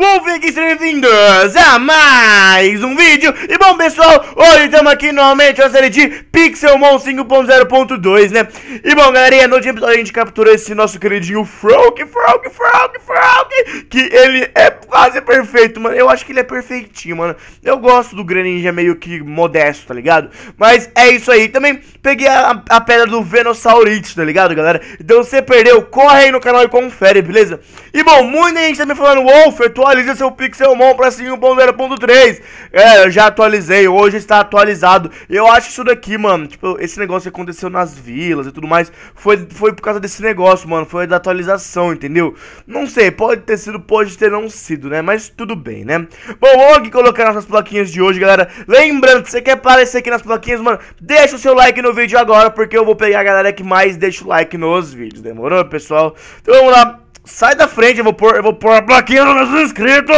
Whoa! Freak, sejam bem-vindos a mais um vídeo E bom pessoal, hoje estamos aqui novamente na série de Pixelmon 5.0.2, né? E bom galerinha, no último episódio a gente capturou esse nosso queridinho Frog, Frog, Frog, Frog Que ele é quase perfeito, mano, eu acho que ele é perfeitinho, mano Eu gosto do Greninja meio que modesto, tá ligado? Mas é isso aí, também peguei a, a pedra do Venossaurite, tá ligado galera? Então se você perdeu, corre aí no canal e confere, beleza? E bom, muita gente tá me falando, wolf tu atualiza Atualiza seu Pixelmon pra 5.0.3 É, eu já atualizei, hoje está atualizado. Eu acho que isso daqui, mano, tipo, esse negócio que aconteceu nas vilas e tudo mais, foi, foi por causa desse negócio, mano, foi da atualização, entendeu? Não sei, pode ter sido, pode ter não sido, né? Mas tudo bem, né? Bom, vamos aqui colocar nossas plaquinhas de hoje, galera. Lembrando, se você quer aparecer aqui nas plaquinhas, mano, deixa o seu like no vídeo agora, porque eu vou pegar a galera que mais deixa o like nos vídeos, demorou, pessoal? Então vamos lá. Sai da frente, eu vou pôr, eu vou pôr a plaquinha no meu inscrito!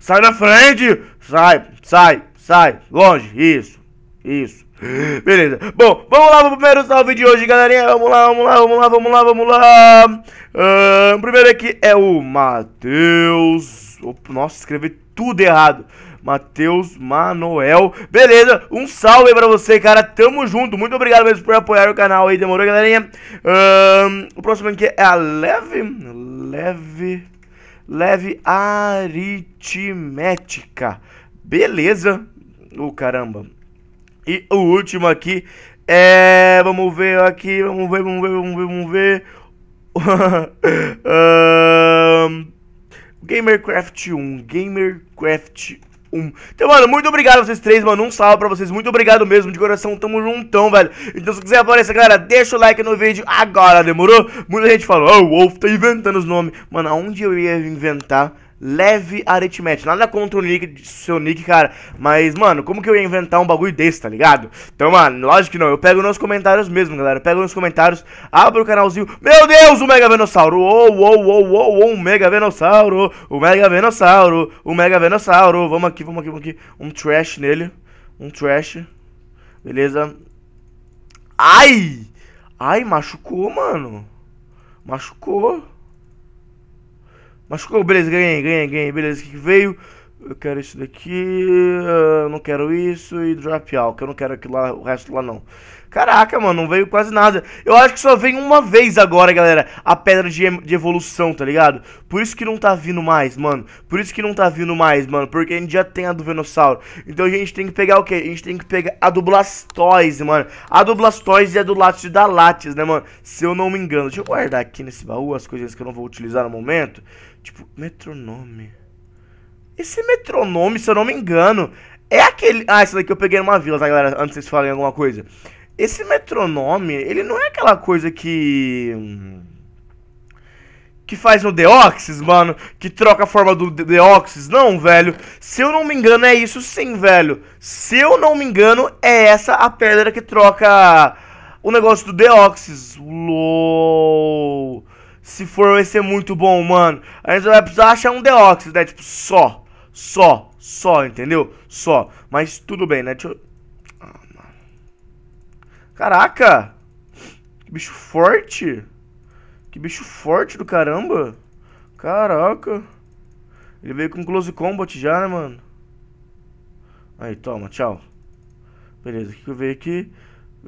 Sai da frente! Sai, sai, sai, longe, isso, isso. Beleza. Bom, vamos lá pro primeiro salve de hoje, galerinha. Vamos lá, vamos lá, vamos lá, vamos lá, vamos lá. Uh, o primeiro aqui é o Matheus. Nossa, escrevi tudo errado. Matheus Manuel. Beleza, um salve pra você, cara. Tamo junto. Muito obrigado mesmo por apoiar o canal aí. Demorou, galerinha? Um, o próximo aqui é a Leve. Leve. Leve aritmética. Beleza. Ô, oh, caramba. E o último aqui é. Vamos ver aqui. Vamos ver, vamos ver, vamos ver, vamos ver. um, Gamercraft 1, Gamercraft um. Então, mano, muito obrigado a vocês três, mano. Um salve pra vocês. Muito obrigado mesmo, de coração. Tamo juntão, velho. Então, se quiser aparecer, galera, deixa o like no vídeo agora, demorou? Muita gente falou, oh, o Wolf tá inventando os nomes. Mano, aonde eu ia inventar? leve aritmética. Nada contra o Nick, seu Nick, cara. Mas, mano, como que eu ia inventar um bagulho desse, tá ligado? Então, mano, lógico que não. Eu pego nos comentários mesmo, galera. Eu pego nos comentários, abro o canalzinho. Meu Deus, o Mega Venossauro! Oh, oh, oh, oh, o um Mega Venossauro! O Mega Venossauro! O Mega Venossauro! Vamos aqui, vamos aqui, vamos aqui. Um trash nele. Um trash. Beleza. Ai! Ai, machucou, mano. Machucou. Machucou, beleza, ganhei, ganhei, ganhei. Beleza, o que, que veio? Eu quero isso daqui, ah, eu não quero isso e drop out, que eu não quero aquilo lá, o resto lá não. Caraca, mano, não veio quase nada. Eu acho que só veio uma vez agora, galera, a pedra de, de, evolução, tá ligado? Por isso que não tá vindo mais, mano. Por isso que não tá vindo mais, mano. Porque a gente já tem a do Venossauro. Então a gente tem que pegar o quê? A gente tem que pegar a do Blastoise, mano. A do Blastoise e a do Látice da Látice, né, mano? Se eu não me engano. Deixa eu guardar aqui nesse baú as coisas que eu não vou utilizar no momento. Tipo, metronome. Esse metronome, se eu não me engano, é aquele. Ah, isso daqui eu peguei numa vila, tá, galera? Antes vocês falarem alguma coisa. Esse metronome, ele não é aquela coisa que. Que faz no Deoxys, mano. Que troca a forma do Deoxys. Não, velho. Se eu não me engano, é isso sim, velho. Se eu não me engano, é essa a pedra que troca o negócio do Deoxys. LOL. Se for, vai ser muito bom, mano. A gente vai precisar achar um deóxido, né? Tipo, só. Só. Só, entendeu? Só. Mas tudo bem, né? Deixa eu... Ah, mano. Caraca! Que bicho forte! Que bicho forte do caramba! Caraca! Ele veio com close combat já, né, mano? Aí, toma, tchau. Beleza, o que eu vejo aqui?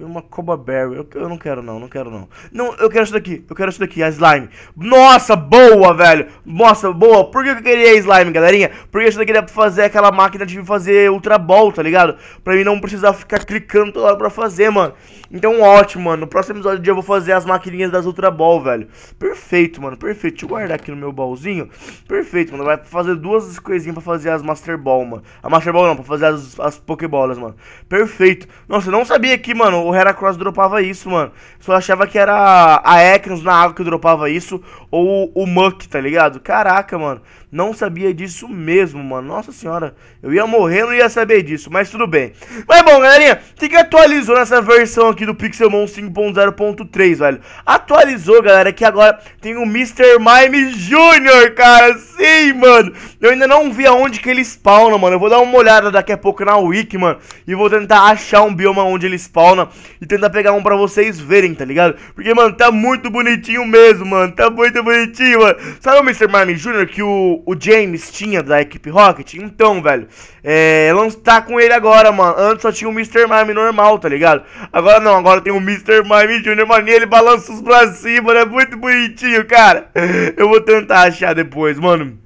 uma Coba Berry. Eu, eu, não quero, não, não quero, não. Não, eu quero isso daqui, eu quero isso daqui, a slime. Nossa, boa, velho. Nossa, boa. Por que eu queria slime, galerinha? Porque isso daqui dá pra fazer aquela máquina de fazer Ultra Ball, tá ligado? Pra mim não precisar ficar clicando toda hora pra fazer, mano. Então, ótimo, mano. No próximo episódio eu vou fazer as maquininhas das Ultra Ball, velho. Perfeito, mano, perfeito. Deixa eu guardar aqui no meu baúzinho. Perfeito, mano. Vai fazer duas coisinhas pra fazer as Master Ball, mano. A Master Ball não, pra fazer as, as Pokébolas, mano. Perfeito. Nossa, eu não sabia que, mano, o Heracross dropava isso, mano. Só achava que era a Ekans na água que dropava isso, ou o Muck, tá ligado? Caraca, mano, não sabia disso mesmo, mano. Nossa senhora, eu ia morrer, não ia saber disso, mas tudo bem. Mas bom, galerinha, o que, atualizou nessa versão aqui do Pixelmon 5.0.3, velho? Atualizou, galera, que agora tem o Mr. Mime Jr., cara, sim, mano. Eu ainda não vi aonde que ele spawna, mano. Eu vou dar uma olhada daqui a pouco na Wiki, mano, e vou tentar achar um bioma onde ele spawna e tentar pegar um pra vocês verem, tá ligado? Porque, mano, tá muito bonitinho mesmo, mano. Tá muito bonitinho, mano. Sabe o Mr. Mime Jr. que o, o James tinha da equipe Rocket? Então, velho, é, não tá com ele agora, mano. Antes só tinha o Mr. Mime normal, tá ligado? Agora não, agora tem o Mr. Mime Jr., mano. E ele balança os pra cima, é né? Muito bonitinho, cara. Eu vou tentar achar depois, mano.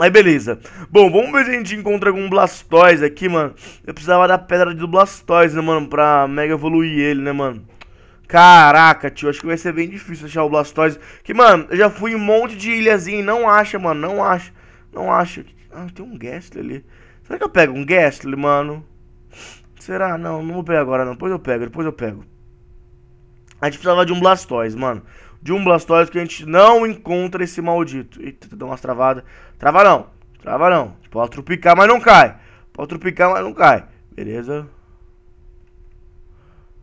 Aí beleza. Bom, vamos ver se a gente encontra algum Blastoise aqui, mano. Eu precisava da pedra do Blastoise, né, mano? Pra mega evoluir ele, né, mano? Caraca, tio, acho que vai ser bem difícil achar o Blastoise. Que, mano, eu já fui em um monte de ilhazinha e não acha, mano. Não acha. Não acha. Ah, tem um Gastly ali. Será que eu pego um Gastly, mano? Será? Não, não vou pegar agora, não. Depois eu pego, depois eu pego. A gente precisava de um Blastoise, mano de um Blastoise que a gente não encontra esse maldito. Eita, dá umas travadas. Trava não, trava não. Pode tropicar, mas não cai. Pode tropicar, mas não cai. Beleza?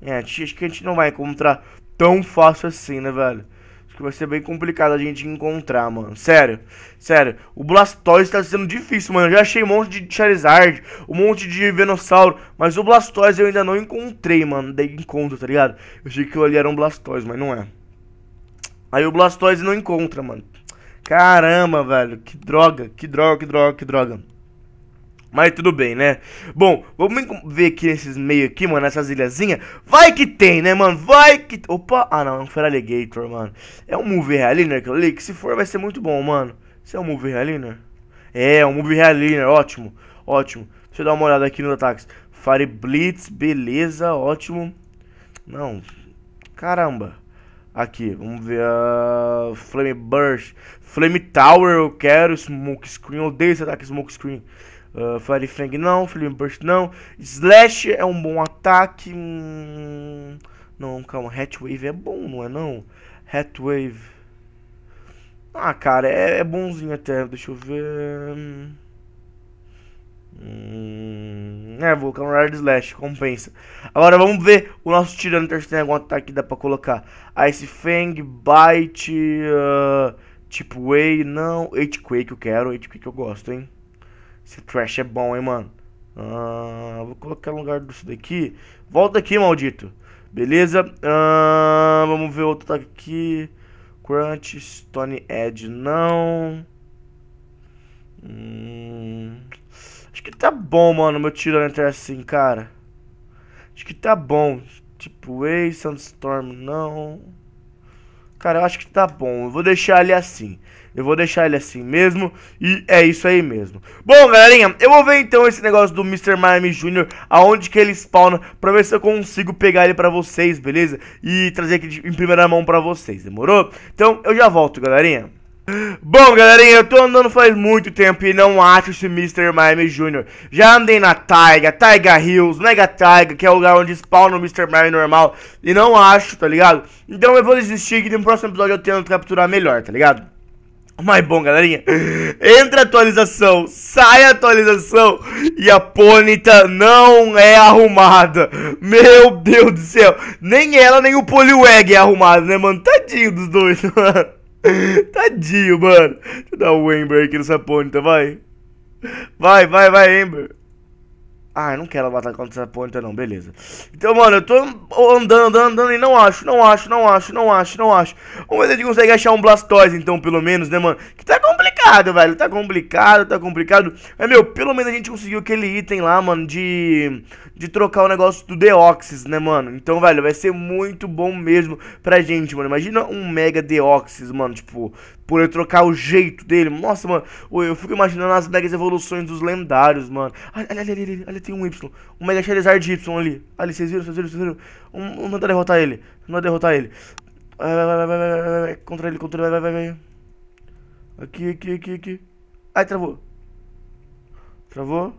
É, acho que a gente não vai encontrar tão fácil assim, né, velho? Acho que vai ser bem complicado a gente encontrar, mano. Sério, sério. O Blastoise tá sendo difícil, mano. Eu já achei um monte de Charizard, um monte de Venossauro. Mas o Blastoise eu ainda não encontrei, mano. Dei encontro, tá ligado? Eu achei que aquilo ali era um Blastoise, mas não é. Aí o Blastoise não encontra, mano. Caramba, velho. Que droga, que droga, que droga, que droga. Mas tudo bem, né? Bom, vamos ver aqui esses meio aqui, mano, essas ilhazinhas. Vai que tem, né, mano? Vai que... Opa! Ah, não, é um Feraligator, mano. É um Move Realiner aquilo ali? Que se for vai ser muito bom, mano. Isso é um Move Realiner? É, é um Move Realiner, ótimo, ótimo. Deixa eu dar uma olhada aqui nos ataques. Fire Blitz, beleza, ótimo. Não, caramba. Aqui, vamos ver a Flame Burst, Flame Tower, eu quero Smoke Screen, eu odeio esse ataque Smoke Screen. Uh, Fire Fang não, Flame Burst não, Slash é um bom ataque. Hum, não, calma, Hatwave é bom, não é não? Hatwave. Ah, cara, é, é bonzinho até, deixa eu ver. Hum. Hum, é, vou colocar um Slash, compensa. Agora vamos ver o nosso Tiranitar se tem algum ataque que dá pra colocar. Ice Fang, Bite, uh, Tipo Way, não. Earthquake eu quero, Earthquake eu gosto, hein. Esse Trash é bom, hein, mano. Uh, vou colocar no lugar disso daqui. Volta aqui, maldito. Beleza? Uh, vamos ver outro ataque aqui. Crunch, Stone Edge, não. Hum... Acho que tá bom, mano, meu tiro entre assim, cara. Acho que tá bom. Tipo, Way, Sandstorm, não. Cara, eu acho que tá bom. Eu vou deixar ele assim. Eu vou deixar ele assim mesmo. E é isso aí mesmo. Bom, galerinha, eu vou ver então esse negócio do Mr. Miami Jr. Aonde que ele spawna. Pra ver se eu consigo pegar ele pra vocês, beleza? E trazer aqui em primeira mão pra vocês, demorou? Então, eu já volto, galerinha. Bom, galerinha, eu tô andando faz muito tempo e não acho esse Mr. Mime Jr. Já andei na Taiga, Taiga Hills, Mega Taiga, que é o lugar onde spawna o Mr. Mime normal, e não acho, tá ligado? Então eu vou desistir que no próximo episódio eu tento capturar melhor, tá ligado? Mas bom, galerinha, entra atualização, sai atualização e a Pônita não é arrumada. Meu Deus do céu, nem ela nem o Poliwag é arrumado, né, mano? Tadinho dos dois, mano. Tadinho, mano. Deixa eu dar o um Ember aqui nessa ponta, vai. Vai, vai, vai, Ember. Ah, eu não quero matar contra essa ponta não, beleza. Então, mano, eu tô andando, andando, andando e não acho, não acho, não acho, não acho, não acho. Vamos ver se a gente consegue achar um Blastoise, então, pelo menos, né, mano? Que tá complicado complicado, velho. Tá complicado, tá complicado. Mas, é, meu, pelo menos a gente conseguiu aquele item lá, mano, de, de trocar o negócio do Deoxys, né, mano? Então, velho, vai ser muito bom mesmo pra gente, mano. Imagina um Mega Deoxys, mano, tipo, por trocar o jeito dele. Nossa, mano, eu fico imaginando as megas evoluções dos lendários, mano. Olha ali, ali, ali, ali tem um Y. Um Mega Charizard Y ali. Ali, vocês viram, vocês viram, vocês viram? Vamos um, derrotar ele. Vamos derrotar ele. Vai, vai, vai, vai, vai, vai, vai, contra ele, contra ele, vai, vai, vai. vai. Aqui, aqui, aqui, aqui. Ai, travou. Travou.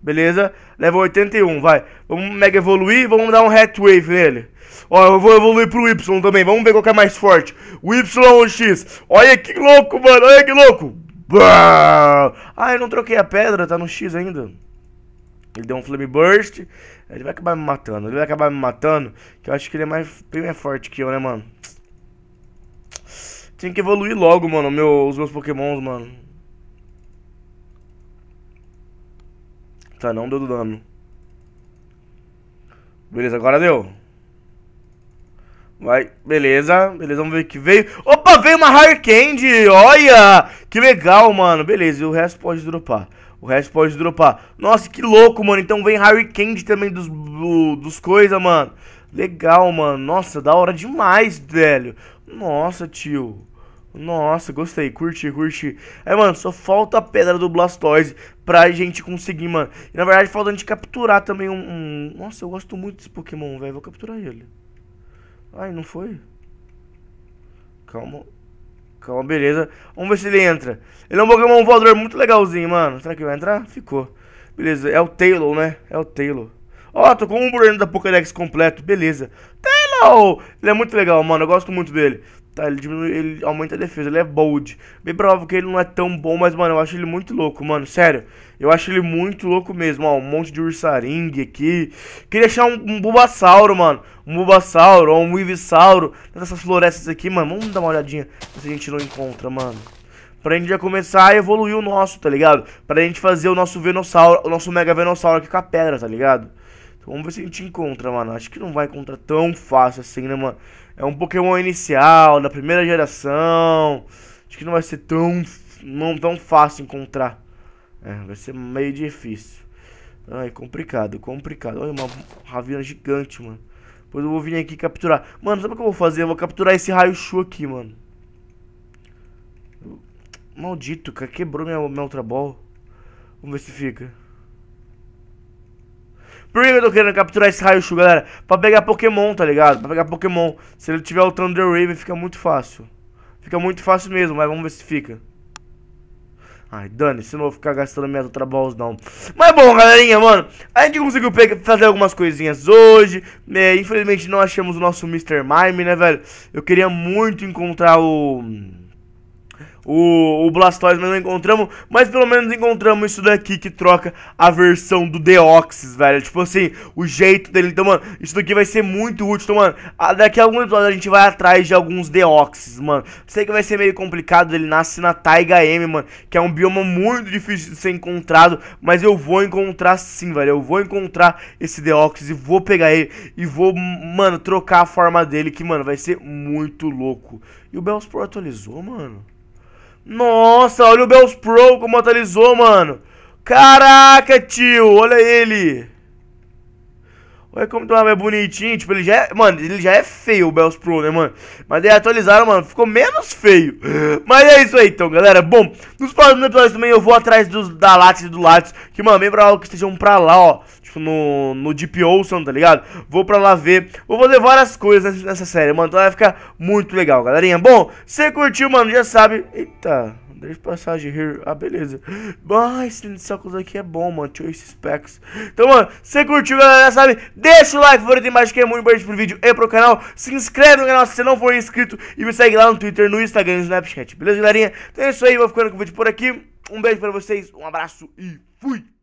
Beleza. Level 81, vai. Vamos mega evoluir, vamos dar um hat wave nele. Ó, eu vou evoluir pro Y também. Vamos ver qual é mais forte. O Y ou o X? Olha que louco, mano. Olha que louco. Ah, eu não troquei a pedra. Tá no X ainda. Ele deu um Flame Burst. Ele vai acabar me matando. Ele vai acabar me matando. Que eu acho que ele é mais, bem mais forte que eu, né, mano? Tinha que evoluir logo, mano, meu, os meus pokémons, mano. Tá, não deu dano. Beleza, agora deu. Vai, beleza, beleza, vamos ver o que veio. Opa, veio uma Hard Candy, olha! Que legal, mano. Beleza, e o resto pode dropar. O resto pode dropar. Nossa, que louco, mano. Então vem Harry Candy também dos, dos coisa, mano. Legal, mano. Nossa, da hora demais, velho. Nossa, tio. Nossa, gostei, curti, curti. Aí, é, mano, só falta a pedra do Blastoise pra gente conseguir, mano. E, na verdade, falta a gente capturar também um, um... Nossa, eu gosto muito desse Pokémon, velho. Vou capturar ele. Ai, não foi? Calma. Calma, beleza. Vamos ver se ele entra. Ele é um Pokémon voador muito legalzinho, mano. Será que vai entrar? Ficou. Beleza, é o Taylor, né? É o Taylor. Ó, oh, tô com um Bruno da Pokédex completo. Beleza. Taylor! Ele é muito legal, mano. Eu gosto muito dele. Tá, ele diminui, ele aumenta a defesa, ele é bold. Bem provável que ele não é tão bom, mas, mano, eu acho ele muito louco, mano. Sério, eu acho ele muito louco mesmo, ó. Um monte de ursaringue aqui. Queria achar um, um mano. Um Bulbasauro ou um Ivisauro. Nessas florestas aqui, mano. Vamos dar uma olhadinha se a gente não encontra, mano. Pra gente já começar a evoluir o nosso, tá ligado? Pra gente fazer o nosso Venossauro, o nosso Mega Venossauro aqui com a pedra, tá ligado? Então, vamos ver se a gente encontra, mano. Acho que não vai encontrar tão fácil assim, né, mano? É um Pokémon inicial, da primeira geração. Acho que não vai ser tão, não tão fácil encontrar. É, vai ser meio difícil. Ai, complicado, complicado. Olha, uma ravina gigante, mano. Depois eu vou vir aqui capturar. Mano, sabe o que eu vou fazer? Eu vou capturar esse raio-chu aqui, mano. Maldito, cara. Quebrou minha, minha outra bola. Vamos ver se fica. Por que eu tô querendo capturar esse Raichu, galera? Pra pegar Pokémon, tá ligado? Pra pegar Pokémon. Se ele tiver o Thunder Wave, fica muito fácil. Fica muito fácil mesmo, mas vamos ver se fica. Ai, dane, se não vou ficar gastando minhas Ultraballs, não. Mas bom, galerinha, mano. A gente conseguiu pegar, fazer algumas coisinhas hoje. É, infelizmente não achamos o nosso Mr. Mime, né, velho? Eu queria muito encontrar o o, o Blastoise mas não encontramos, mas pelo menos encontramos isso daqui que troca a versão do Deoxys, velho. Tipo assim, o jeito dele. Então, mano, isso daqui vai ser muito útil. Então, mano, daqui a algum episódio a gente vai atrás de alguns Deoxys, mano. Sei que vai ser meio complicado, ele nasce na Taiga M, mano, que é um bioma muito difícil de ser encontrado, mas eu vou encontrar sim, velho. Eu vou encontrar esse Deoxys e vou pegar ele e vou, mano, trocar a forma dele, que, mano, vai ser muito louco. E o Bellsport atualizou, mano? Nossa, olha o Bells Pro como atualizou, mano. Caraca, tio, olha ele. Olha como tá mais é bonitinho, tipo, ele já é, mano, ele já é feio o Bells Pro, né, mano? Mas aí atualizaram, mano, ficou menos feio. Mas é isso aí, então, galera. Bom, nos próximos episódios também eu vou atrás dos, da Lattes e do Lattes, que, mano, bem pra algo que estejam pra lá, ó. Tipo, no, no Deep Ocean, tá ligado? Vou pra lá ver. Vou fazer várias coisas nessa série, mano. Então vai ficar muito legal, galerinha. Bom, se curtiu, mano, já sabe. Eita. Deixa passagem here. Ah, beleza. Ah, esse coisa aqui é bom, mano. esses specs. Então, mano, se curtiu, galera, sabe? Deixa o like, favorito embaixo, que é muito importante pro vídeo e pro canal. Se inscreve no canal se você não for inscrito. E me segue lá no Twitter, no Instagram e no Snapchat. Beleza, galerinha? Então é isso aí. Vou ficando com o vídeo por aqui. Um beijo pra vocês, um abraço e fui!